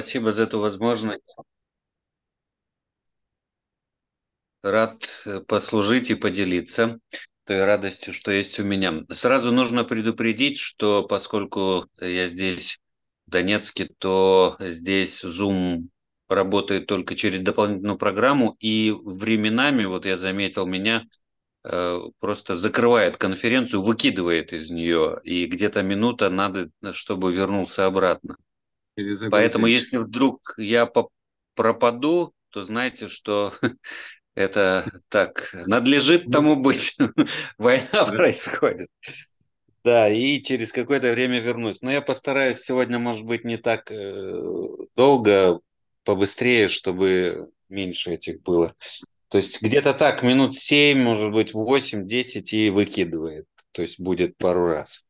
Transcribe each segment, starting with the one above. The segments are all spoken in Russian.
Спасибо за эту возможность. Рад э, послужить и поделиться той радостью, что есть у меня. Сразу нужно предупредить, что поскольку я здесь, в Донецке, то здесь Zoom работает только через дополнительную программу, и временами, вот я заметил, меня э, просто закрывает конференцию, выкидывает из нее, и где-то минута надо, чтобы вернулся обратно. Поэтому, если вдруг я пропаду, то знаете, что это так, надлежит ну, тому быть. Война происходит. Да, и через какое-то время вернусь. Но я постараюсь сегодня, может быть, не так э, долго, побыстрее, чтобы меньше этих было. То есть где-то так, минут 7, может быть, 8, 10 и выкидывает. То есть будет пару раз.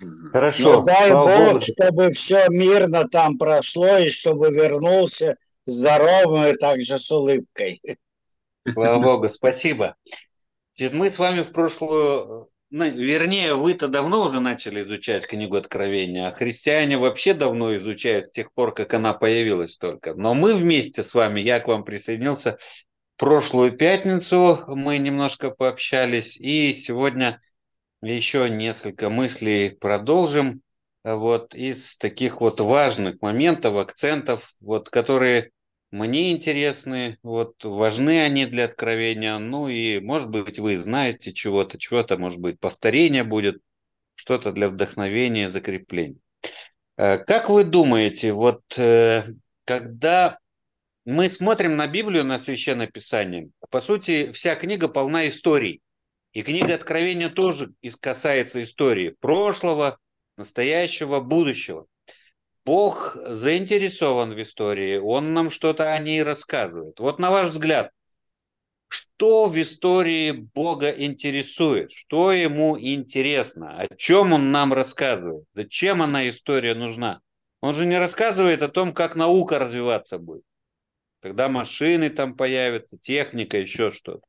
Ну, Хорошо. Но дай Слава Бог, чтобы все мирно там прошло, и чтобы вернулся здоровым и также с улыбкой. Слава Богу, спасибо. Значит, мы с вами в прошлую, ну, вернее, вы-то давно уже начали изучать книгу Откровения, а христиане вообще давно изучают с тех пор, как она появилась только. Но мы вместе с вами, я к вам присоединился прошлую пятницу, мы немножко пообщались, и сегодня еще несколько мыслей продолжим. Э, вот из таких вот важных моментов, акцентов, вот которые мне интересны, вот важны они для откровения. Ну и, может быть, вы знаете чего-то, чего-то, может быть, повторение будет, что-то для вдохновения, закрепления. Э, как вы думаете, вот э, когда мы смотрим на Библию, на Священное Писание, по сути, вся книга полна историй. И книга Откровения тоже касается истории прошлого, настоящего, будущего. Бог заинтересован в истории, Он нам что-то о ней рассказывает. Вот на ваш взгляд, что в истории Бога интересует, что Ему интересно, о чем Он нам рассказывает, зачем она история нужна. Он же не рассказывает о том, как наука развиваться будет, когда машины там появятся, техника, еще что-то.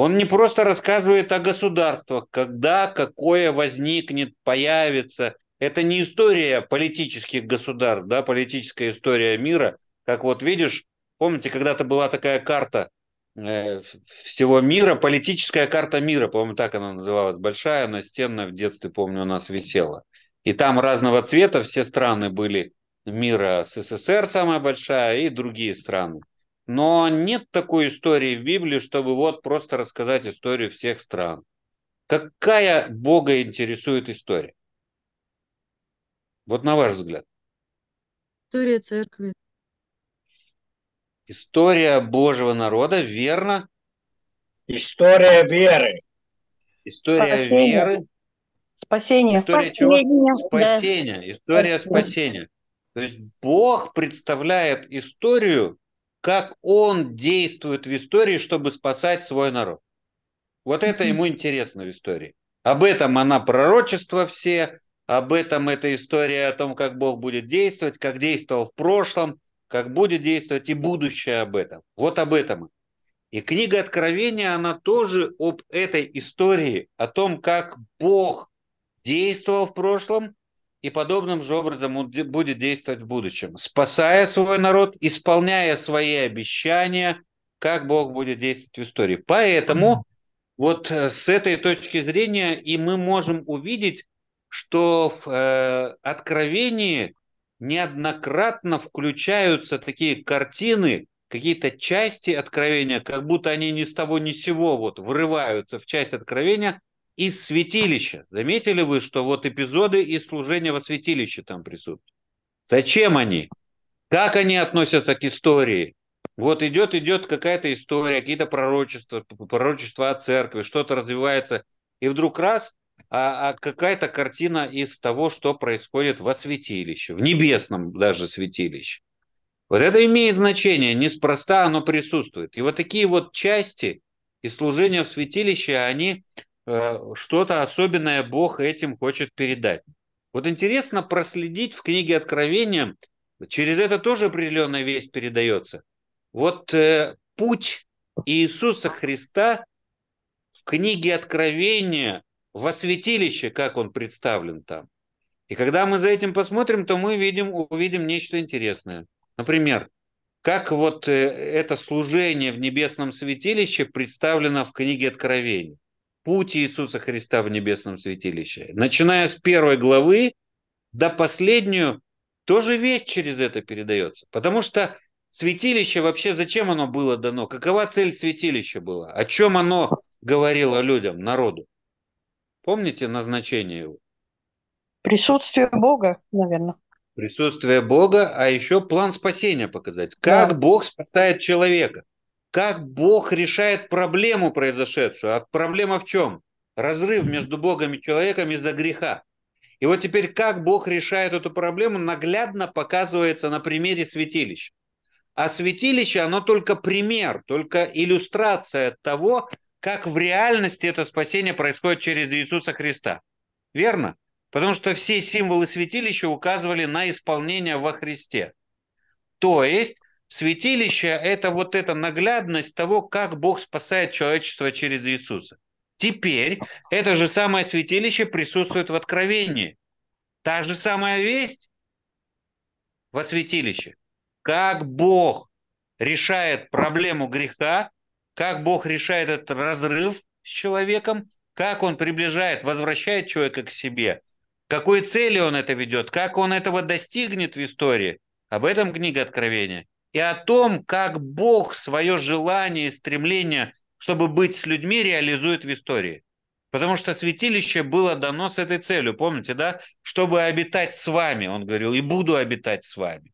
Он не просто рассказывает о государствах, когда какое возникнет, появится. Это не история политических государств, да, политическая история мира. Как вот видишь, помните, когда-то была такая карта э, всего мира, политическая карта мира, по-моему, так она называлась, большая, Она настенная, в детстве, помню, у нас висела. И там разного цвета все страны были мира, СССР самая большая и другие страны. Но нет такой истории в Библии, чтобы вот просто рассказать историю всех стран. Какая Бога интересует история? Вот на ваш взгляд. История церкви. История Божьего народа, верно? История веры. История Спасение. веры. Спасение. История Спасение. чего? Спасения. Да. История Спасение. спасения. То есть Бог представляет историю как он действует в истории, чтобы спасать свой народ. Вот это ему интересно в истории. Об этом она пророчество все, об этом эта история о том, как Бог будет действовать, как действовал в прошлом, как будет действовать и будущее об этом. Вот об этом. И книга Откровения, она тоже об этой истории, о том, как Бог действовал в прошлом, и подобным же образом будет действовать в будущем, спасая свой народ, исполняя свои обещания, как Бог будет действовать в истории. Поэтому вот э, с этой точки зрения и мы можем увидеть, что в э, Откровении неоднократно включаются такие картины, какие-то части Откровения, как будто они ни с того ни с сего вот врываются в часть Откровения, из святилища. Заметили вы, что вот эпизоды из служения во святилище там присутствуют? Зачем они? Как они относятся к истории? Вот идет, идет какая-то история, какие-то пророчества, пророчества о церкви, что-то развивается, и вдруг раз, а, а какая-то картина из того, что происходит во святилище, в небесном даже святилище. Вот это имеет значение, неспроста оно присутствует. И вот такие вот части и служения в святилище, они Э, что-то особенное Бог этим хочет передать. Вот интересно проследить в книге Откровения, через это тоже определенная весть передается. Вот э, путь Иисуса Христа в книге Откровения в святилище, как он представлен там. И когда мы за этим посмотрим, то мы видим, увидим нечто интересное. Например, как вот э, это служение в небесном святилище представлено в книге Откровения путь Иисуса Христа в небесном святилище. Начиная с первой главы до последнюю, тоже весь через это передается. Потому что святилище вообще, зачем оно было дано? Какова цель святилища была? О чем оно говорило людям, народу? Помните назначение его? Присутствие Бога, наверное. Присутствие Бога, а еще план спасения показать. Как да. Бог спасает человека – как Бог решает проблему произошедшую. А проблема в чем? Разрыв между Богом и человеком из-за греха. И вот теперь как Бог решает эту проблему, наглядно показывается на примере святилища. А святилище, оно только пример, только иллюстрация того, как в реальности это спасение происходит через Иисуса Христа. Верно? Потому что все символы святилища указывали на исполнение во Христе. То есть Святилище – это вот эта наглядность того, как Бог спасает человечество через Иисуса. Теперь это же самое святилище присутствует в Откровении. Та же самая весть во святилище. Как Бог решает проблему греха, как Бог решает этот разрыв с человеком, как Он приближает, возвращает человека к себе, какой цели Он это ведет, как Он этого достигнет в истории. Об этом книга Откровения – и о том, как Бог свое желание и стремление, чтобы быть с людьми, реализует в истории. Потому что святилище было дано с этой целью, помните, да? Чтобы обитать с вами, он говорил, и буду обитать с вами.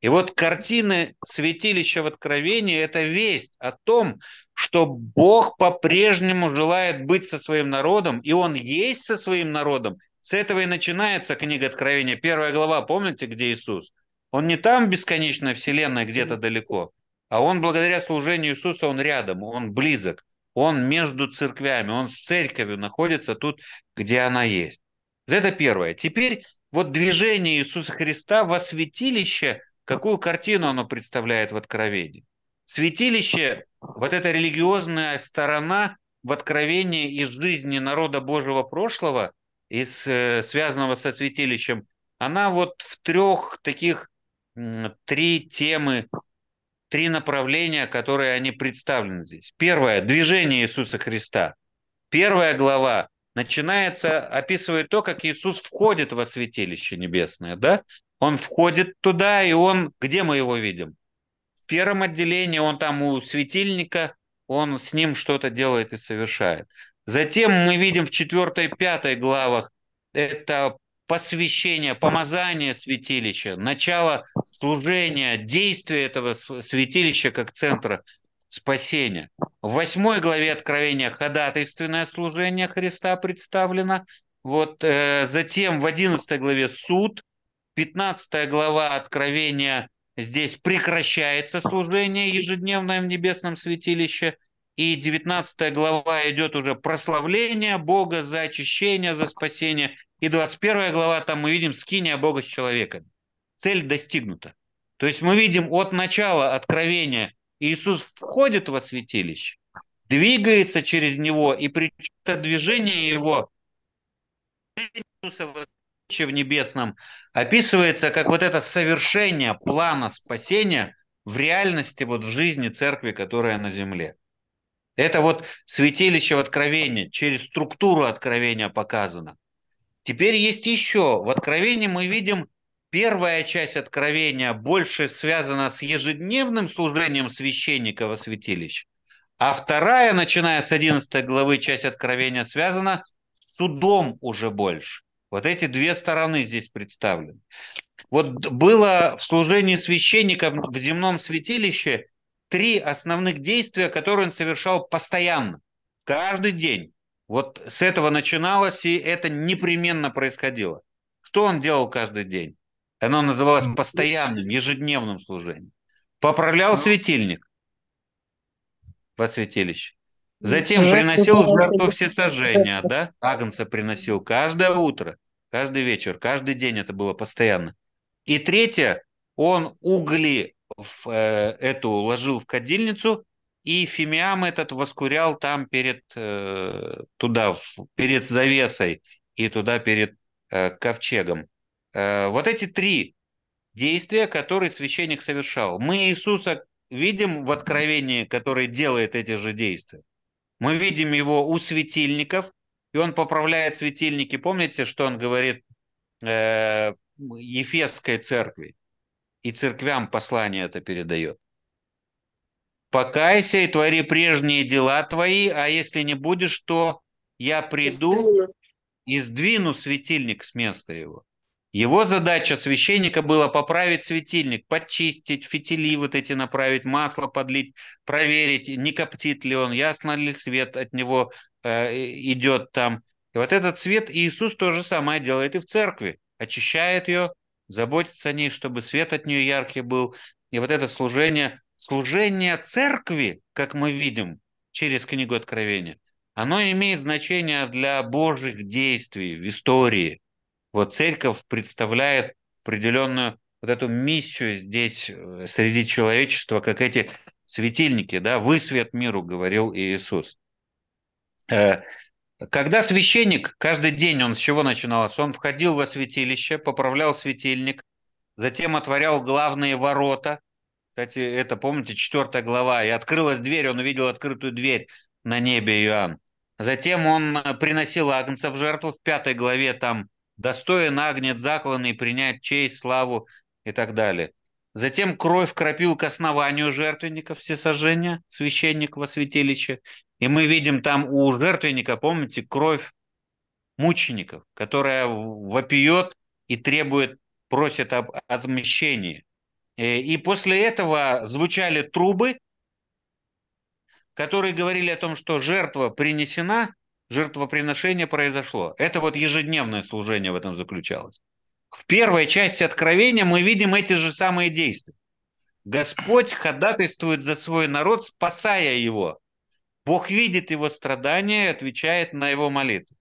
И вот картины святилища в Откровении – это весть о том, что Бог по-прежнему желает быть со своим народом, и Он есть со своим народом. С этого и начинается книга Откровения, первая глава, помните, где Иисус? Он не там бесконечная вселенная где-то далеко, а он благодаря служению Иисуса, он рядом, он близок, он между церквями, он с церковью находится тут, где она есть. Вот это первое. Теперь вот движение Иисуса Христа во святилище, какую картину оно представляет в Откровении? Святилище, вот эта религиозная сторона в Откровении из жизни народа Божьего прошлого, из, э, связанного со святилищем, она вот в трех таких три темы, три направления, которые они представлены здесь. Первое – движение Иисуса Христа. Первая глава начинается, описывает то, как Иисус входит во святилище небесное, да? Он входит туда, и он, где мы его видим? В первом отделении он там у светильника, он с ним что-то делает и совершает. Затем мы видим в 4-5 главах, это посвящение, помазание святилища, начало служения, действия этого святилища как центра спасения. В 8 главе Откровения ходатайственное служение Христа представлено. Вот, э, затем в одиннадцатой главе суд, пятнадцатая глава Откровения здесь прекращается служение ежедневное в небесном святилище – и 19 глава идет уже прославление Бога за очищение, за спасение, и 21 глава там мы видим скиния Бога с человеком. Цель достигнута. То есть мы видим от начала откровения Иисус входит во святилище, двигается через него, и при движении его Иисуса в небесном описывается как вот это совершение плана спасения в реальности, вот в жизни церкви, которая на земле. Это вот святилище в Откровении, через структуру Откровения показано. Теперь есть еще. В Откровении мы видим, первая часть Откровения больше связана с ежедневным служением священника во святилище, а вторая, начиная с 11 главы, часть Откровения связана с судом уже больше. Вот эти две стороны здесь представлены. Вот было в служении священника в земном святилище три основных действия, которые он совершал постоянно, каждый день. Вот с этого начиналось, и это непременно происходило. Что он делал каждый день? Оно называлось постоянным, ежедневным служением. Поправлял ну. светильник во святилище. Ну, Затем приносил жертву всесожжения, да? Агнца приносил каждое утро, каждый вечер, каждый день это было постоянно. И третье, он угли в, э, эту ложил в кадильницу, и фимиам этот воскурял там перед э, туда, перед завесой и туда перед э, ковчегом. вот эти три действия, которые священник совершал. Мы Иисуса видим в Откровении, который делает эти же действия. Мы видим его у светильников, и он поправляет светильники. Помните, что он говорит э, Ефесской церкви? и церквям послание это передает. Покайся и твори прежние дела твои, а если не будешь, то я приду и сдвину светильник с места его. Его задача священника была поправить светильник, подчистить, фитили вот эти направить, масло подлить, проверить, не коптит ли он, ясно ли свет от него э, идет там. И вот этот свет Иисус то же самое делает и в церкви, очищает ее, заботиться о ней, чтобы свет от нее яркий был. И вот это служение, служение церкви, как мы видим через книгу Откровения, оно имеет значение для Божьих действий в истории. Вот церковь представляет определенную вот эту миссию здесь э, среди человечества, как эти светильники, да, вы свет миру, говорил Иисус. Э, когда священник, каждый день он с чего начинался? Он входил во святилище, поправлял светильник, затем отворял главные ворота. Кстати, это, помните, четвертая глава. И открылась дверь, он увидел открытую дверь на небе Иоанн. Затем он э, приносил агнца в жертву. В пятой главе там достоин агнец закланный принять честь, славу и так далее. Затем кровь кропил к основанию жертвенника все всесожжения, священник во святилище. И мы видим там у жертвенника, помните, кровь мучеников, которая вопиет и требует, просит об отмещении. Э, и после этого звучали трубы, которые говорили о том, что жертва принесена, жертвоприношение произошло. Это вот ежедневное служение в этом заключалось. В первой части Откровения мы видим эти же самые действия. Господь ходатайствует за свой народ, спасая его – Бог видит его страдания и отвечает на его молитву.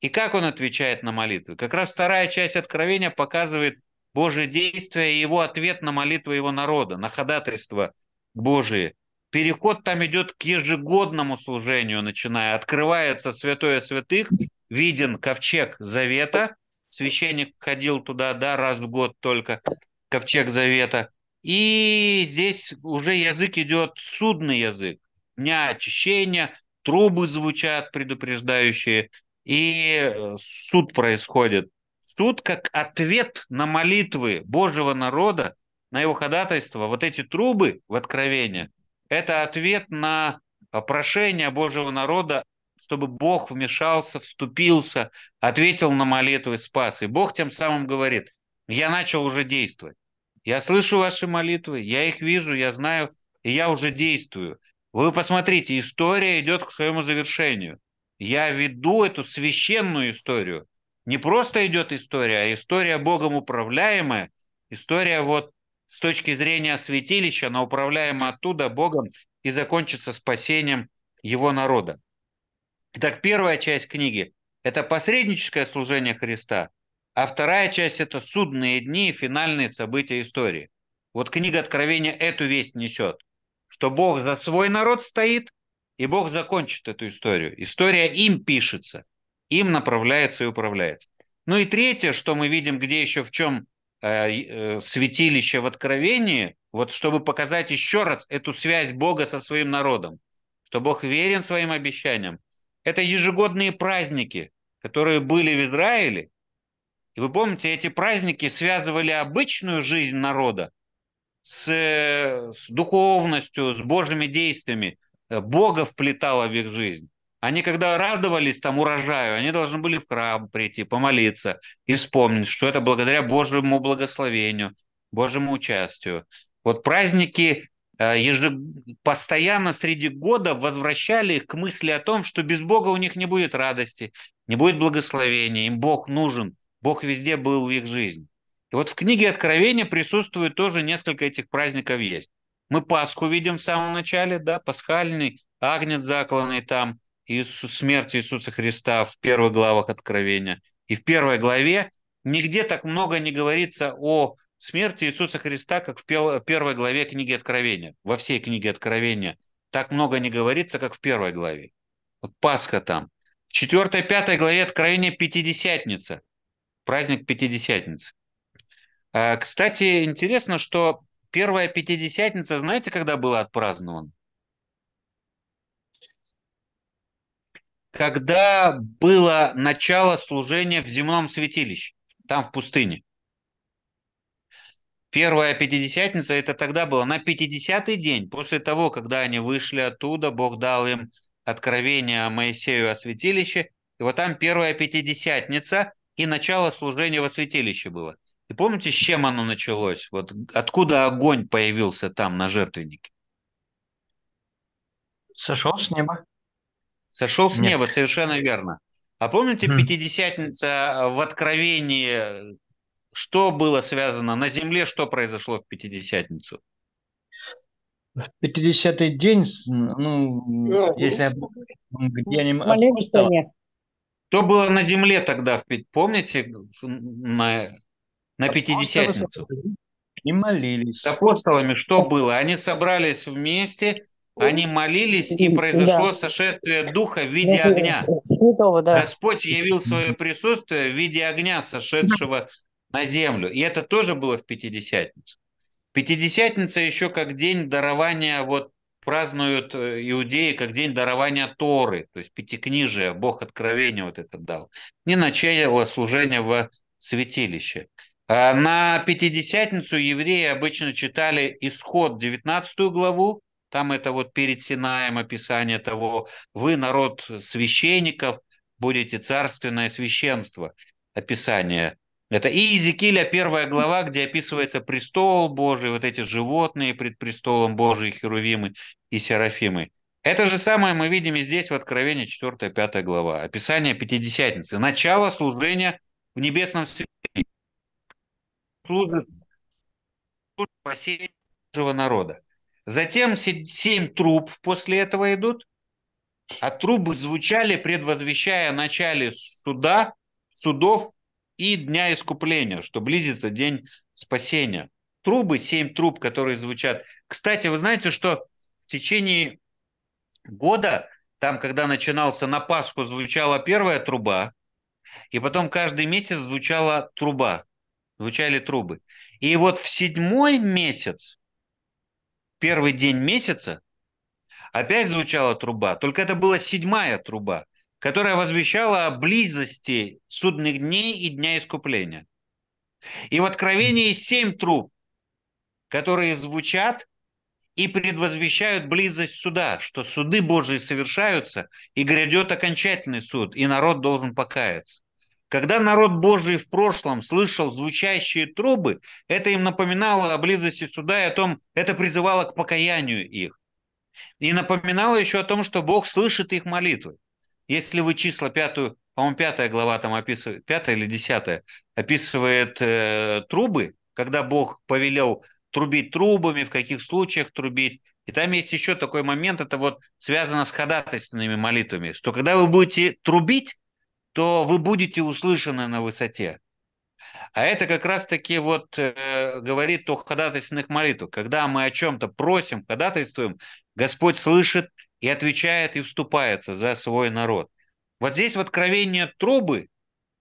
И как он отвечает на молитву? Как раз вторая часть Откровения показывает Божие действие и его ответ на молитву его народа, на ходатайство Божие. Переход там идет к ежегодному служению, начиная. Открывается святое святых, виден ковчег завета. Священник ходил туда, да, раз в год только, ковчег завета. И здесь уже язык идет, судный язык дня очищения, трубы звучат предупреждающие, и э, суд происходит. Суд как ответ на молитвы Божьего народа, на его ходатайство. Вот эти трубы в Откровении – это ответ на э, прошение Божьего народа, чтобы Бог вмешался, вступился, ответил на молитвы, спас. И Бог тем самым говорит, я начал уже действовать. Я слышу ваши молитвы, я их вижу, я знаю, и я уже действую. Вы посмотрите, история идет к своему завершению. Я веду эту священную историю. Не просто идет история, а история Богом управляемая. История вот с точки зрения святилища, она управляема оттуда Богом и закончится спасением его народа. Итак, первая часть книги – это посредническое служение Христа, а вторая часть – это судные дни и финальные события истории. Вот книга Откровения эту весть несет что Бог за свой народ стоит, и Бог закончит эту историю. История им пишется, им направляется и управляется. Ну и третье, что мы видим, где еще в чем э, э, святилище в Откровении, вот чтобы показать еще раз эту связь Бога со своим народом, что Бог верен своим обещаниям. Это ежегодные праздники, которые были в Израиле. И вы помните, эти праздники связывали обычную жизнь народа с, с духовностью, с Божьими действиями. Э, Бога вплетало в их жизнь. Они, когда радовались там урожаю, они должны были в храм прийти, помолиться и вспомнить, что это благодаря Божьему благословению, Божьему участию. Вот праздники э, ежег... постоянно среди года возвращали их к мысли о том, что без Бога у них не будет радости, не будет благословения, им Бог нужен, Бог везде был в их жизни. И вот в книге Откровения присутствует тоже несколько этих праздников есть. Мы Пасху видим в самом начале, да, пасхальный, агнец закланный там, Иисус, смерть Иисуса Христа в первых главах Откровения. И в первой главе нигде так много не говорится о смерти Иисуса Христа, как в первой главе книги Откровения. Во всей книге Откровения так много не говорится, как в первой главе. Вот Пасха там. В 4-5 главе Откровения Пятидесятница, праздник Пятидесятницы. А, кстати, интересно, что первая Пятидесятница, знаете, когда была отпразднована? Когда было начало служения в земном святилище, там в пустыне. Первая Пятидесятница, это тогда было на 50-й день, после того, когда они вышли оттуда, Бог дал им откровение Моисею о святилище, и вот там первая Пятидесятница и начало служения во святилище было помните, с чем оно началось? Вот откуда огонь появился там на жертвеннике? Сошел с неба. Сошел с Нет. неба, совершенно верно. А помните, хм. Пятидесятница э, в Откровении, э, что было связано на земле, что произошло в Пятидесятницу? В пятидесятый день, ну, ну, если где-нибудь... Молитвенник. Что было на земле тогда? Помните, на на Пятидесятницу. И молились. С апостолами что было? Они собрались вместе, они молились, и произошло да. сошествие Духа в виде огня. Святого, да. Господь явил свое присутствие в виде огня, сошедшего на землю. И это тоже было в Пятидесятницу. Пятидесятница еще как день дарования, вот празднуют э, иудеи как день дарования Торы, то есть пятикнижия, Бог откровения вот это дал. Не начало служение во святилище. Э, на Пятидесятницу евреи обычно читали исход 19 главу, там это вот перед Синаем описание того, вы народ священников, будете царственное священство, описание. Это и Иезекииля первая глава, где описывается престол Божий, вот эти животные пред престолом Божий, херувимы и серафимы. Это же самое мы видим и здесь в Откровении 4-5 глава. Описание Пятидесятницы. Начало служения в небесном свете служит спасению народа. Затем семь труб после этого идут, а трубы звучали, предвозвещая начале суда, судов и дня искупления, что близится день спасения. Трубы, семь труб, которые звучат. Кстати, вы знаете, что в течение года, там, когда начинался на Пасху, звучала первая труба, и потом каждый месяц звучала труба звучали трубы. И вот в седьмой месяц, первый день месяца, опять звучала труба, только это была седьмая труба, которая возвещала о близости судных дней и дня искупления. И в Откровении семь труб, которые звучат и предвозвещают близость суда, что суды Божии совершаются, и грядет окончательный суд, и народ должен покаяться. Когда народ Божий в прошлом слышал звучащие трубы, это им напоминало о близости суда и о том, это призывало к покаянию их. И напоминало еще о том, что Бог слышит их молитвы. Если вы числа пятую, по-моему, пятая глава там описывает, пятая или десятая, описывает э, трубы, когда Бог повелел трубить трубами, в каких случаях трубить. И там есть еще такой момент, это вот связано с ходатайственными молитвами, что когда вы будете трубить, то вы будете услышаны на высоте. А это как раз-таки вот э, говорит о ходатайственных молитвах. Когда мы о чем-то просим, ходатайствуем, Господь слышит и отвечает и вступается за свой народ. Вот здесь в откровении трубы,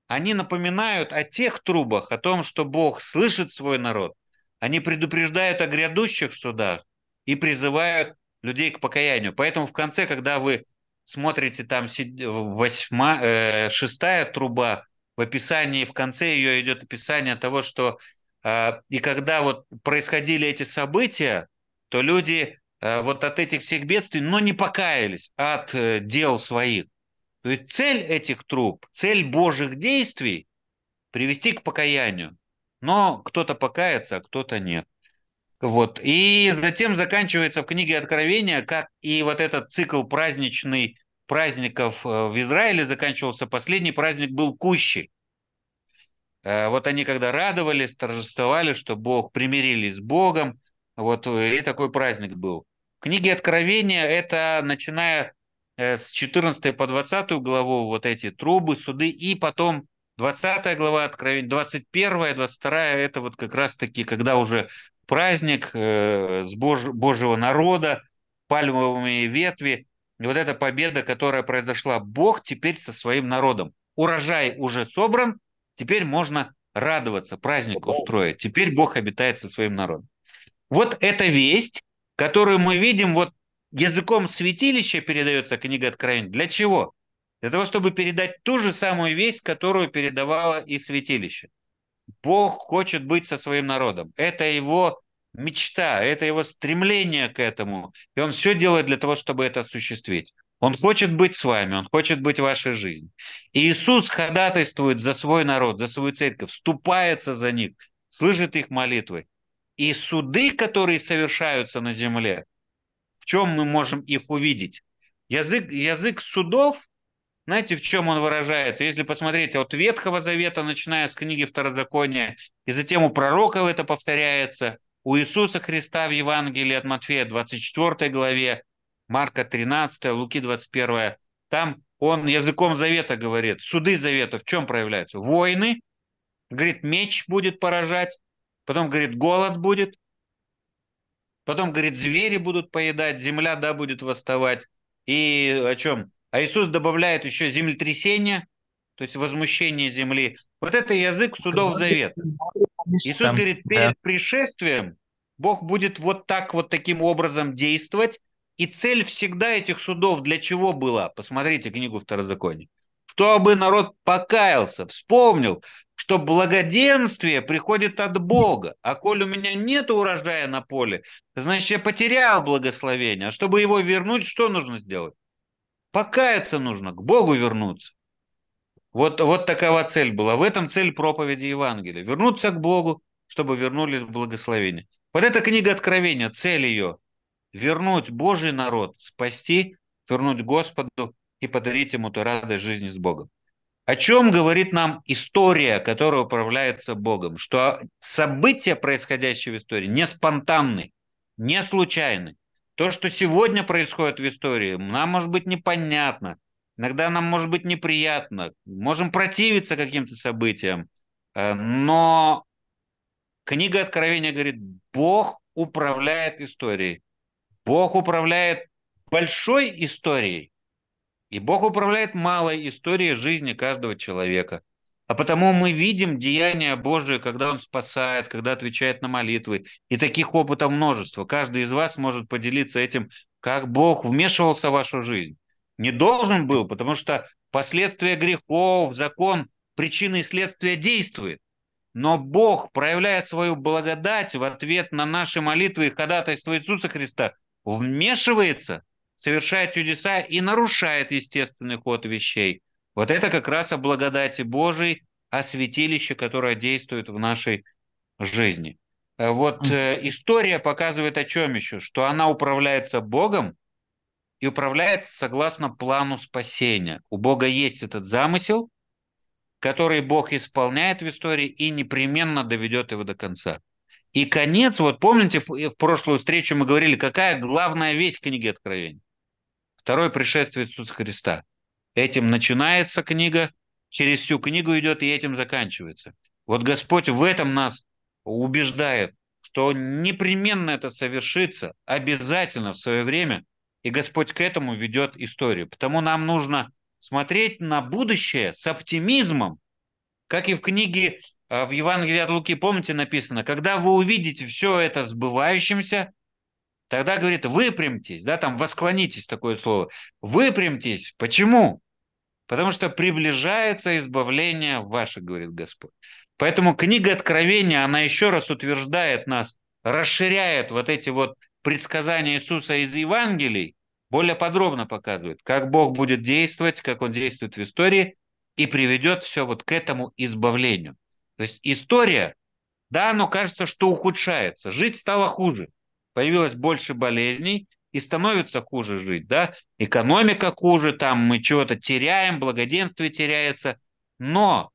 они напоминают о тех трубах, о том, что Бог слышит свой народ. Они предупреждают о грядущих судах и призывают людей к покаянию. Поэтому в конце, когда вы смотрите, там восьма, э, шестая труба, в описании, в конце ее идет описание того, что э, и когда вот происходили эти события, то люди э, вот от этих всех бедствий, но ну, не покаялись от э, дел своих. То есть цель этих труб, цель Божьих действий – привести к покаянию. Но кто-то покается, а кто-то нет. Вот. И затем заканчивается в книге Откровения, как и вот этот цикл праздничный праздников э, в Израиле заканчивался. Последний праздник был Кущи. Э, вот они когда радовались, торжествовали, что Бог примирились с Богом. Вот э, и такой праздник был. Книги Откровения – это начиная с 14 по 20 главу вот эти трубы, суды, и потом 20 глава Откровения, 21, 22 – это вот как раз-таки, когда уже праздник э, с Бож, Божьего народа, пальмовыми ветви. И вот эта победа, которая произошла, Бог теперь со своим народом. Урожай уже собран, теперь можно радоваться, праздник устроить. Теперь Бог обитает со своим народом. Вот эта весть, которую мы видим, вот языком святилища передается книга Откровения. Для чего? Для того, чтобы передать ту же самую весть, которую передавала и святилище. Бог хочет быть со своим народом. Это его мечта, это его стремление к этому. И он все делает для того, чтобы это осуществить. Он хочет быть с вами, он хочет быть вашей жизнью. И Иисус ходатайствует за свой народ, за свою церковь, вступается за них, слышит их молитвы. И суды, которые совершаются на земле, в чем мы можем их увидеть? Язык, язык судов знаете, в чем он выражается? Если посмотреть от Ветхого Завета, начиная с книги Второзакония, и затем у пророков это повторяется, у Иисуса Христа в Евангелии от Матфея 24 главе, Марка 13, Луки 21, там он языком завета говорит, суды завета в чем проявляются? Войны, говорит, меч будет поражать, потом, говорит, голод будет, потом, говорит, звери будут поедать, земля, да, будет восставать. И о чем? А Иисус добавляет еще землетрясение, то есть возмущение земли. Вот это язык судов завет. Иисус говорит, перед пришествием Бог будет вот так вот таким образом действовать. И цель всегда этих судов для чего была? Посмотрите книгу Второзакония. Чтобы народ покаялся, вспомнил, что благоденствие приходит от Бога. А коль у меня нет урожая на поле, значит, я потерял благословение. А чтобы его вернуть, что нужно сделать? Покаяться нужно, к Богу вернуться. Вот, вот такова цель была. В этом цель проповеди Евангелия. Вернуться к Богу, чтобы вернулись в благословение. Вот эта книга Откровения, цель ее – вернуть Божий народ, спасти, вернуть Господу и подарить ему ту радость жизни с Богом. О чем говорит нам история, которая управляется Богом? Что события, происходящие в истории, не спонтанны, не случайны. То, что сегодня происходит в истории, нам может быть непонятно, иногда нам может быть неприятно, можем противиться каким-то событиям, э, но книга Откровения говорит, Бог управляет историей, Бог управляет большой историей, и Бог управляет малой историей жизни каждого человека – а потому мы видим деяния Божие, когда Он спасает, когда отвечает на молитвы. И таких опытов множество. Каждый из вас может поделиться этим, как Бог вмешивался в вашу жизнь. Не должен был, потому что последствия грехов, закон, причины и следствия действует. Но Бог, проявляя свою благодать в ответ на наши молитвы и ходатайство Иисуса Христа, вмешивается, совершает чудеса и нарушает естественный ход вещей – вот это как раз о благодати Божией, о святилище, которое действует в нашей жизни. Э, вот э, история показывает о чем еще, что она управляется Богом и управляется согласно плану спасения. У Бога есть этот замысел, который Бог исполняет в истории и непременно доведет его до конца. И конец, вот помните, в э, прошлую встречу мы говорили, какая главная весть книги Откровения? Второе пришествие Иисуса Христа. Этим начинается книга, через всю книгу идет и этим заканчивается. Вот Господь в этом нас убеждает, что непременно это совершится, обязательно в свое время, и Господь к этому ведет историю. Потому нам нужно смотреть на будущее с оптимизмом, как и в книге а, в Евангелии от Луки, помните, написано, когда вы увидите все это сбывающимся, Тогда говорит, выпрямтесь, да, там восклонитесь, такое слово. Выпрямтесь. Почему? Потому что приближается избавление ваше, говорит Господь. Поэтому книга Откровения, она еще раз утверждает нас, расширяет вот эти вот предсказания Иисуса из Евангелий, более подробно показывает, как Бог будет действовать, как Он действует в истории, и приведет все вот к этому избавлению. То есть история, да, но кажется, что ухудшается, жить стало хуже – появилось больше болезней, и становится хуже жить, да, экономика хуже, там мы чего-то теряем, благоденствие теряется, но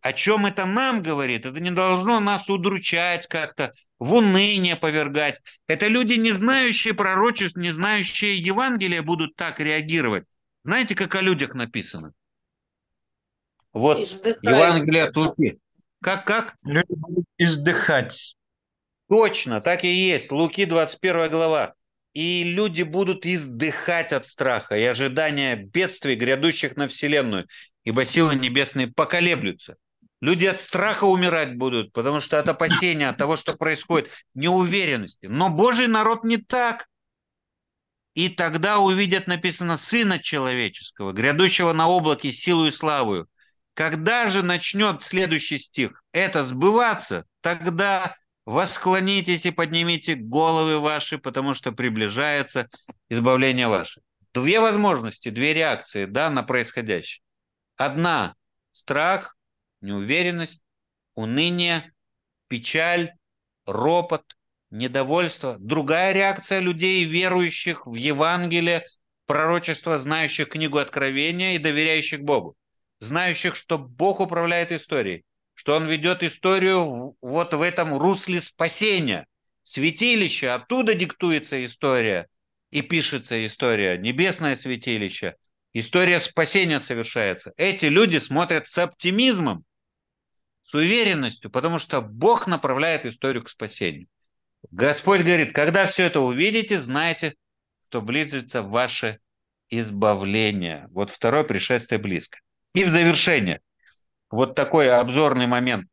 о чем это нам говорит, это не должно нас удручать как-то, в уныние повергать. Это люди, не знающие пророчеств, не знающие Евангелия, будут так реагировать. Знаете, как о людях написано? Вот Издыхает. Евангелие от Луки. Как, как? Люди будут издыхать. Точно, так и есть. Луки 21 глава. И люди будут издыхать от страха и ожидания бедствий, грядущих на Вселенную, ибо силы небесные поколеблются. Люди от страха умирать будут, потому что от опасения, от того, что происходит, неуверенности. Но Божий народ не так. И тогда увидят написано Сына Человеческого, грядущего на облаке силу и славу. Когда же начнет следующий стих это сбываться, тогда Восклонитесь и поднимите головы ваши, потому что приближается избавление ваше. Две возможности, две реакции да, на происходящее. Одна – страх, неуверенность, уныние, печаль, ропот, недовольство. Другая реакция людей, верующих в Евангелие, пророчество, знающих книгу Откровения и доверяющих Богу, знающих, что Бог управляет историей что он ведет историю вот в этом русле спасения, святилище, оттуда диктуется история и пишется история, небесное святилище, история спасения совершается. Эти люди смотрят с оптимизмом, с уверенностью, потому что Бог направляет историю к спасению. Господь говорит, когда все это увидите, знайте, что близится ваше избавление. Вот второе пришествие близко. И в завершение – вот такой обзорный момент.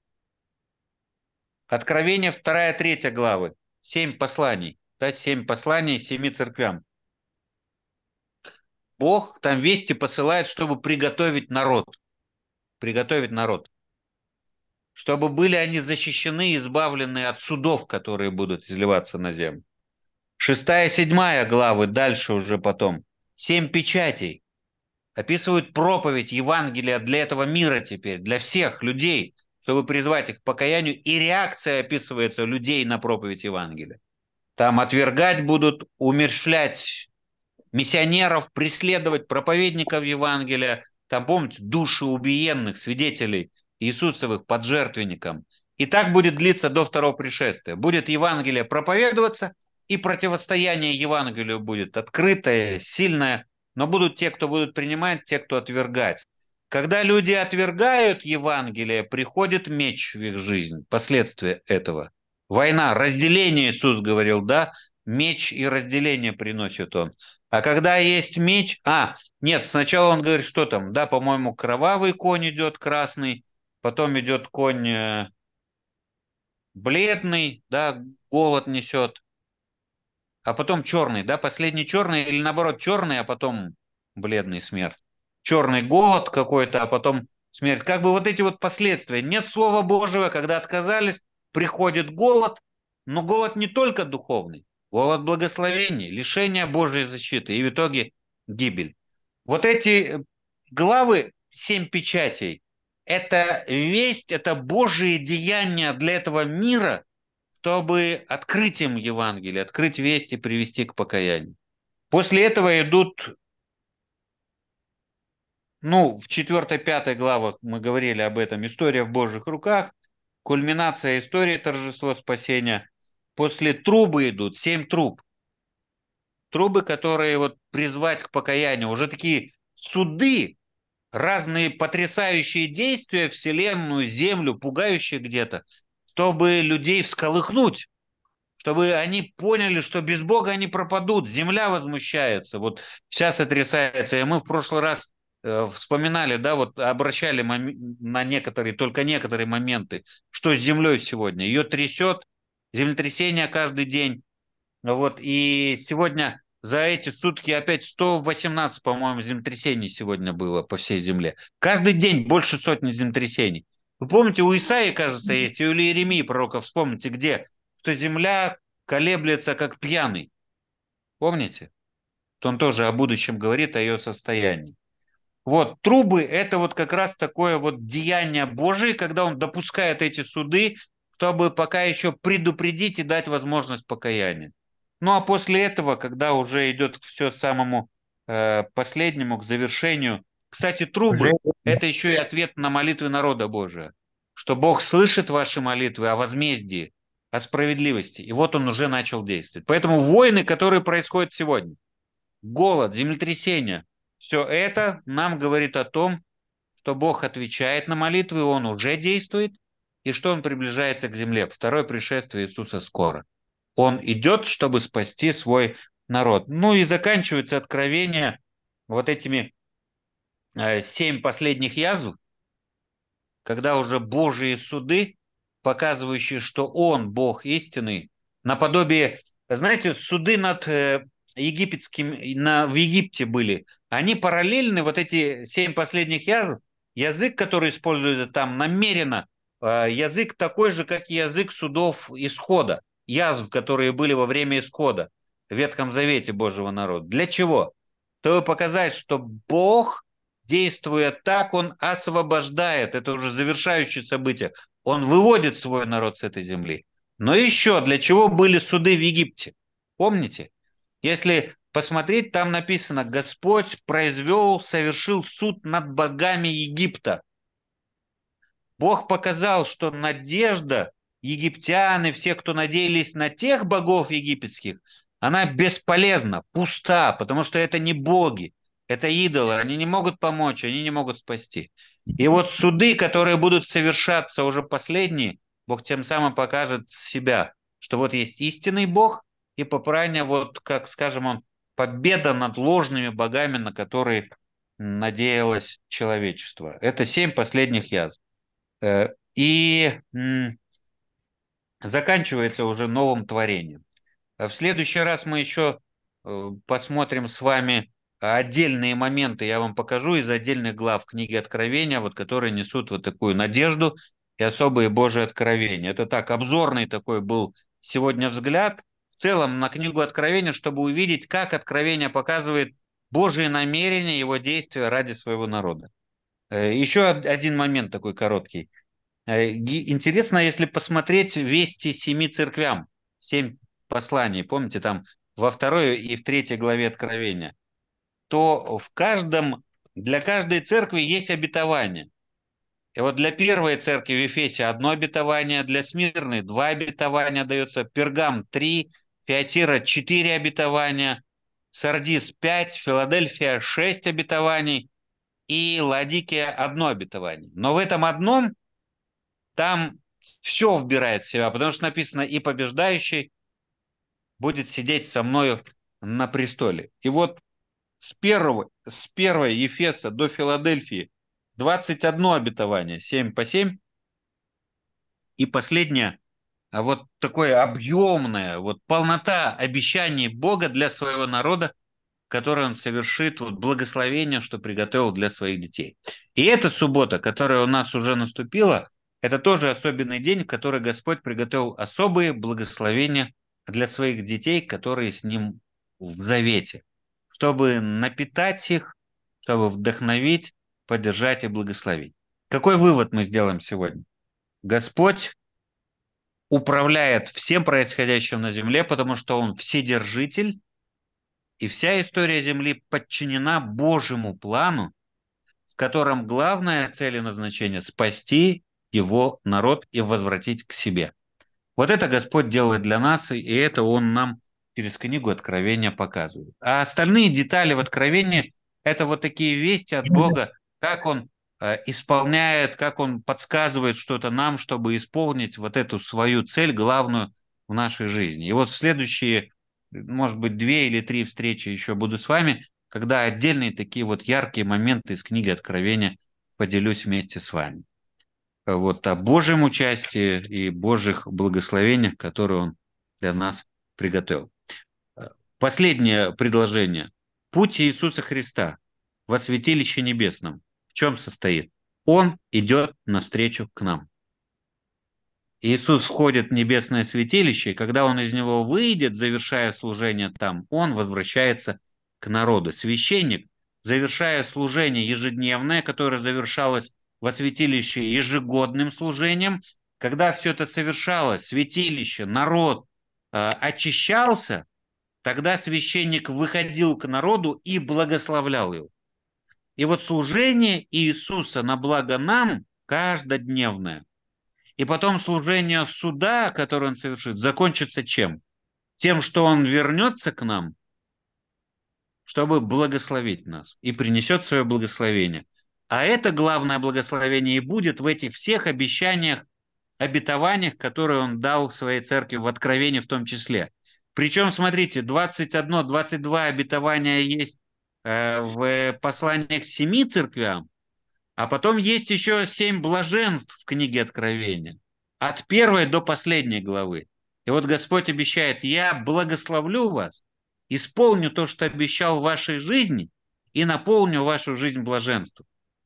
Откровение 2, 3 главы. Семь посланий. Да, семь посланий семи церквям. Бог там вести посылает, чтобы приготовить народ. Приготовить народ. Чтобы были они защищены и избавлены от судов, которые будут изливаться на землю. Шестая, седьмая главы, дальше уже потом. Семь печатей описывают проповедь Евангелия для этого мира теперь, для всех людей, чтобы призвать их к покаянию, и реакция описывается людей на проповедь Евангелия. Там отвергать будут, умершлять миссионеров, преследовать проповедников Евангелия, там, помните, души убиенных, свидетелей Иисусовых под жертвенником. И так будет длиться до второго пришествия. Будет Евангелие проповедоваться, и противостояние Евангелию будет открытое, сильное, но будут те, кто будут принимать, те, кто отвергать. Когда люди отвергают Евангелие, приходит меч в их жизнь, последствия этого. Война, разделение, Иисус говорил, да? Меч и разделение приносит он. А когда есть меч... А, нет, сначала он говорит, что там, да, по-моему, кровавый конь идет, красный, потом идет конь э, бледный, да, голод несет, а потом черный, да, последний черный, или наоборот черный, а потом бледный смерть. Черный голод какой-то, а потом смерть. Как бы вот эти вот последствия. Нет Слова Божьего, когда отказались, приходит голод, но голод не только духовный, голод благословений, лишение Божьей защиты и в итоге гибель. Вот эти главы «Семь печатей» – это весть, это Божие деяния для этого мира – чтобы открыть им Евангелие, открыть весть и привести к покаянию. После этого идут, ну, в 4-5 главах мы говорили об этом, история в Божьих руках, кульминация истории торжество спасения. После трубы идут, семь труб. Трубы, которые вот призвать к покаянию, уже такие суды, разные потрясающие действия, Вселенную, Землю, пугающие где-то, чтобы людей всколыхнуть, чтобы они поняли, что без Бога они пропадут, земля возмущается, вот вся сотрясается. И мы в прошлый раз э, вспоминали, да, вот обращали на некоторые, только некоторые моменты, что с землей сегодня. Ее трясет, землетрясение каждый день. Вот, и сегодня за эти сутки опять 118, по-моему, землетрясений сегодня было по всей земле. Каждый день больше сотни землетрясений. Вы помните, у Исаи, кажется, есть, и у Иеремии пророка, вспомните, где? Что земля колеблется, как пьяный. Помните? То он тоже о будущем говорит, о ее состоянии. Вот, трубы – это вот как раз такое вот деяние Божие, когда он допускает эти суды, чтобы пока еще предупредить и дать возможность покаяния. Ну а после этого, когда уже идет все самому э, последнему, к завершению, кстати, трубы – это еще и ответ на молитвы народа Божия, что Бог слышит ваши молитвы о возмездии, о справедливости. И вот он уже начал действовать. Поэтому войны, которые происходят сегодня, голод, землетрясения, все это нам говорит о том, что Бог отвечает на молитвы, Он уже действует, и что Он приближается к земле. Второе пришествие Иисуса скоро. Он идет, чтобы спасти свой народ. Ну и заканчивается откровение вот этими Э, семь последних язв, когда уже Божьи суды, показывающие, что Он, Бог истинный, наподобие, знаете, суды над э, египетским, на, в Египте были, они параллельны, вот эти семь последних язв, язык, который используется там намеренно, э, язык такой же, как и язык судов исхода, язв, которые были во время исхода в Ветхом Завете Божьего народа. Для чего? Чтобы показать, что Бог Действуя так, он освобождает, это уже завершающее событие, он выводит свой народ с этой земли. Но еще для чего были суды в Египте? Помните? Если посмотреть, там написано, Господь произвел, совершил суд над богами Египта. Бог показал, что надежда египтян и все, кто надеялись на тех богов египетских, она бесполезна, пуста, потому что это не боги. Это идолы, они не могут помочь, они не могут спасти. И вот суды, которые будут совершаться уже последние, Бог тем самым покажет себя, что вот есть истинный Бог, и попрание, вот как, скажем, он, победа над ложными богами, на которые надеялось человечество. Это семь последних язв. Э, и заканчивается уже новым творением. Э, в следующий раз мы еще э, посмотрим с вами Отдельные моменты я вам покажу из отдельных глав книги Откровения, вот которые несут вот такую надежду и особые Божьи откровения. Это так, обзорный такой был сегодня взгляд в целом на книгу Откровения, чтобы увидеть, как Откровение показывает Божие намерения, его действия ради своего народа. Э, еще один момент такой короткий. Э, интересно, если посмотреть вести семи церквям, семь посланий, помните, там во второй и в третьей главе Откровения то в каждом, для каждой церкви есть обетование. И вот для первой церкви в Ефесе одно обетование, для Смирны два обетования дается, Пергам три, Фиатира четыре обетования, Сардис пять, Филадельфия шесть обетований и Ладикия одно обетование. Но в этом одном там все вбирает в себя, потому что написано «и побеждающий будет сидеть со мною на престоле». И вот с первого, с первой Ефеса до Филадельфии 21 обетование, 7 по 7. И последнее, а вот такое объемное, вот полнота обещаний Бога для своего народа, которое он совершит, вот благословение, что приготовил для своих детей. И эта суббота, которая у нас уже наступила, это тоже особенный день, в который Господь приготовил особые благословения для своих детей, которые с Ним в завете – чтобы напитать их, чтобы вдохновить, поддержать и благословить. Какой вывод мы сделаем сегодня? Господь управляет всем происходящим на земле, потому что Он вседержитель, и вся история Земли подчинена Божьему плану, в котором главная цель и назначение – спасти его народ и возвратить к себе. Вот это Господь делает для нас, и это Он нам через книгу Откровения показывают, А остальные детали в Откровении – это вот такие вести от Бога, как Он э, исполняет, как Он подсказывает что-то нам, чтобы исполнить вот эту свою цель главную в нашей жизни. И вот в следующие, может быть, две или три встречи еще буду с вами, когда отдельные такие вот яркие моменты из книги Откровения поделюсь вместе с вами. Вот о Божьем участии и Божьих благословениях, которые Он для нас приготовил. Последнее предложение. Путь Иисуса Христа во святилище небесном в чем состоит? Он идет навстречу к нам. Иисус входит в небесное святилище, и когда он из него выйдет, завершая служение там, он возвращается к народу. Священник, завершая служение ежедневное, которое завершалось во святилище ежегодным служением, когда все это совершалось, святилище, народ э, очищался, Тогда священник выходил к народу и благословлял его. И вот служение Иисуса на благо нам каждодневное. И потом служение суда, которое он совершит, закончится чем? Тем, что он вернется к нам, чтобы благословить нас и принесет свое благословение. А это главное благословение и будет в этих всех обещаниях, обетованиях, которые он дал своей церкви в Откровении в том числе – причем, смотрите, 21-22 обетования есть э, в посланиях семи церквям, а потом есть еще семь блаженств в книге Откровения, от первой до последней главы. И вот Господь обещает, я благословлю вас, исполню то, что обещал в вашей жизни, и наполню вашу жизнь блаженством.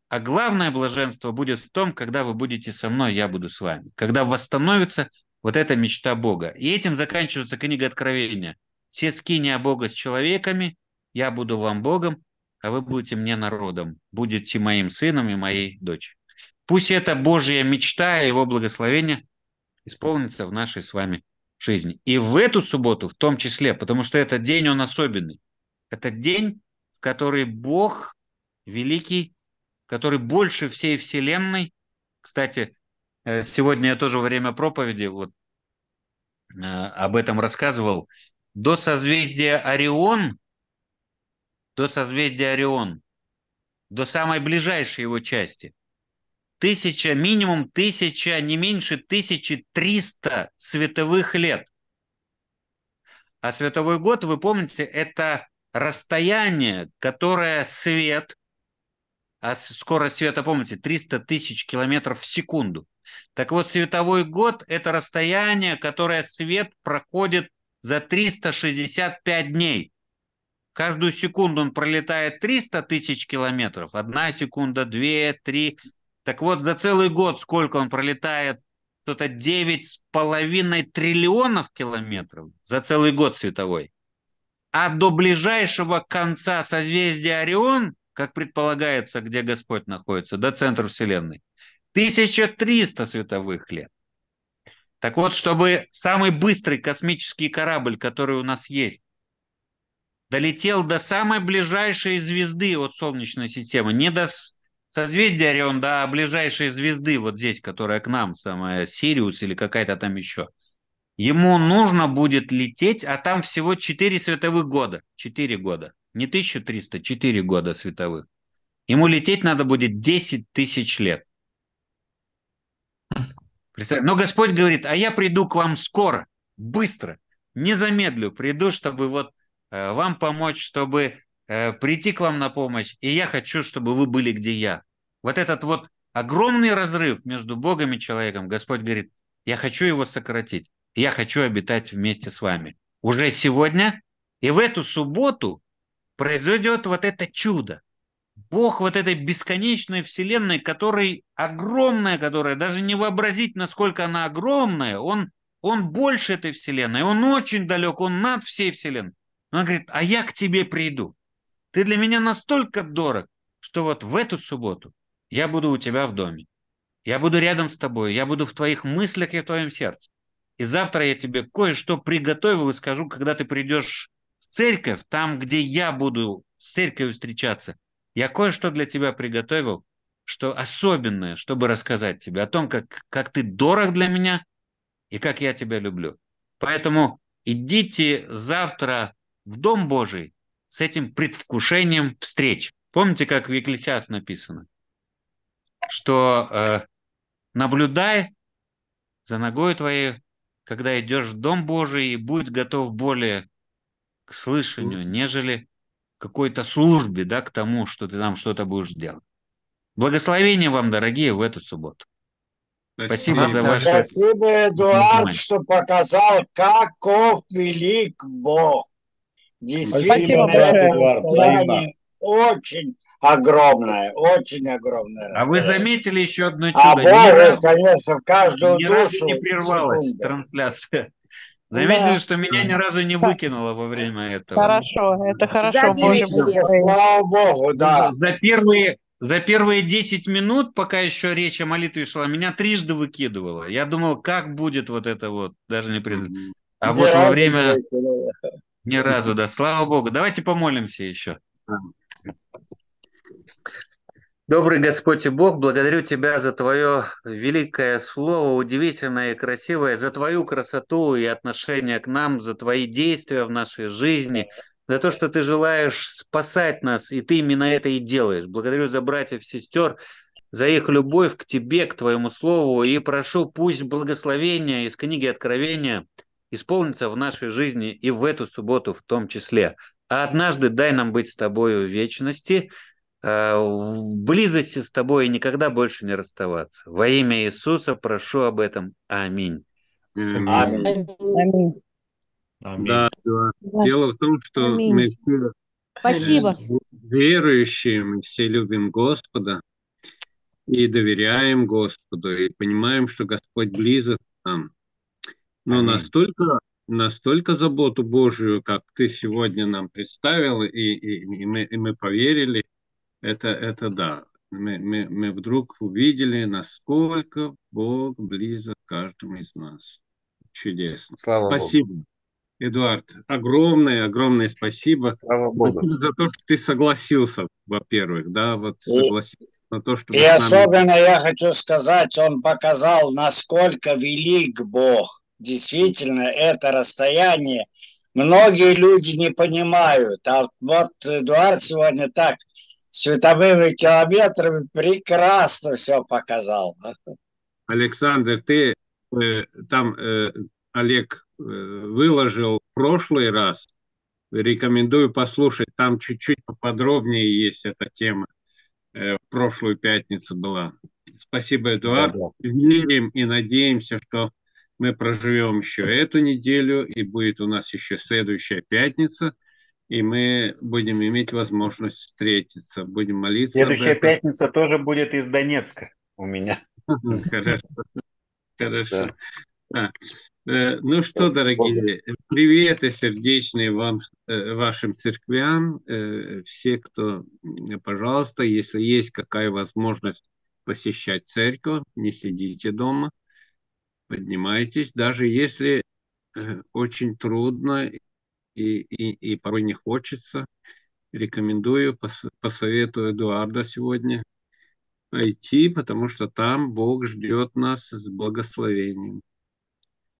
А главное блаженство будет в том, когда вы будете со мной, я буду с вами. Когда восстановится вот это мечта Бога. И этим заканчивается книга Откровения. Все скиния Бога с человеками, я буду вам Богом, а вы будете мне народом, будете моим сыном и моей дочерью. Пусть эта Божья мечта и его благословение исполнится в нашей с вами жизни. И в эту субботу в том числе, потому что этот день, он особенный. Это день, в который Бог великий, который больше всей вселенной. Кстати, Э, сегодня я тоже во время проповеди вот э, об этом рассказывал. До созвездия Орион, до созвездия Орион, до самой ближайшей его части, тысяча, минимум тысяча, не меньше тысячи триста световых лет. А световой год, вы помните, это расстояние, которое свет, а скорость света, помните, 300 тысяч километров в секунду. Так вот, световой год – это расстояние, которое свет проходит за 365 дней. Каждую секунду он пролетает 300 тысяч километров. Одна секунда, две, три. Так вот, за целый год сколько он пролетает? что то девять с половиной триллионов километров за целый год световой. А до ближайшего конца созвездия Орион, как предполагается, где Господь находится, до центра Вселенной, 1300 световых лет. Так вот, чтобы самый быстрый космический корабль, который у нас есть, долетел до самой ближайшей звезды от Солнечной системы, не до созвездия Орион, до а ближайшей звезды вот здесь, которая к нам, самая Сириус или какая-то там еще, ему нужно будет лететь, а там всего 4 световых года, 4 года, не 1300, 4 года световых. Ему лететь надо будет 10 тысяч лет. Но Господь говорит, а я приду к вам скоро, быстро, не приду, чтобы вот э, вам помочь, чтобы э, прийти к вам на помощь, и я хочу, чтобы вы были, где я. Вот этот вот огромный разрыв между Богом и человеком, Господь говорит, я хочу его сократить, я хочу обитать вместе с вами. Уже сегодня и в эту субботу произойдет вот это чудо. Бог вот этой бесконечной вселенной, который огромная, которая даже не вообразить, насколько она огромная, он, он больше этой вселенной, он очень далек, он над всей вселенной. Он говорит, а я к тебе приду. Ты для меня настолько дорог, что вот в эту субботу я буду у тебя в доме. Я буду рядом с тобой, я буду в твоих мыслях и в твоем сердце. И завтра я тебе кое-что приготовил и скажу, когда ты придешь в церковь, там, где я буду с церковью встречаться – я кое-что для тебя приготовил, что особенное, чтобы рассказать тебе о том, как, как ты дорог для меня и как я тебя люблю. Поэтому идите завтра в Дом Божий с этим предвкушением встреч. Помните, как в Екклесиас написано, что э, наблюдай за ногой твоей, когда идешь в Дом Божий, и будь готов более к слышанию, нежели какой-то службе, да, к тому, что ты там что-то будешь делать. Благословения вам, дорогие, в эту субботу. Спасибо, за ваше... внимание. Спасибо, Эдуард, что показал, каков велик Бог. Действительно, Спасибо, Очень огромное, очень огромное. А вы заметили еще одно а чудо? А Бог, конечно, в каждую душу. Ни разу не прервалась секунду. трансляция. Заметили, да. что меня ни разу не выкинуло во время этого. Хорошо, это хорошо. Боже Слава Богу, да. За первые, за первые 10 минут, пока еще речь о молитве шла, меня трижды выкидывало. Я думал, как будет вот это вот, даже не пред... А ни вот во время... Ни разу, да. Слава Богу. Давайте помолимся еще. Добрый Господь и Бог, благодарю Тебя за Твое великое слово, удивительное и красивое, за Твою красоту и отношение к нам, за Твои действия в нашей жизни, за то, что Ты желаешь спасать нас, и Ты именно это и делаешь. Благодарю за братьев и сестер, за их любовь к Тебе, к Твоему слову, и прошу, пусть благословение из книги Откровения исполнится в нашей жизни и в эту субботу в том числе. А однажды дай нам быть с Тобою в вечности – Э, в близости с тобой и никогда больше не расставаться. Во имя Иисуса прошу об этом. Аминь. Аминь. Аминь. Аминь. Да, да. Дело в том, что Аминь. мы все э, Спасибо. верующие, мы все любим Господа и доверяем Господу, и понимаем, что Господь близок к нам. Но Аминь. настолько настолько заботу Божию, как ты сегодня нам представил, и, и, и, мы, и мы поверили – это, это да. Мы, мы, мы вдруг увидели, насколько Бог близок каждому из нас. Чудесно. Слава спасибо. Богу. Эдуард, огромное, огромное спасибо. Слава Богу. Спасибо за то, что ты согласился, во-первых, да, вот согласился. И, на то, что и нами... особенно я хочу сказать, он показал, насколько велик Бог. Действительно, это расстояние многие люди не понимают. А вот Эдуард сегодня так световыми километрами прекрасно все показал. Александр, ты э, там, э, Олег, э, выложил в прошлый раз. Рекомендую послушать. Там чуть-чуть подробнее есть эта тема. Э, в прошлую пятницу была. Спасибо, Эдуард. Да, да. Верим и надеемся, что мы проживем еще эту неделю, и будет у нас еще следующая пятница – и мы будем иметь возможность встретиться, будем молиться. Следующая пятница тоже будет из Донецка у меня. Хорошо. Хорошо. А, э, ну что, дорогие, приветы сердечные вам, э, вашим церквям, э, все, кто, пожалуйста, если есть какая возможность посещать церковь, не сидите дома, поднимайтесь, даже если очень трудно и, и, и порой не хочется. Рекомендую, пос, посоветую Эдуарда сегодня пойти, потому что там Бог ждет нас с благословением.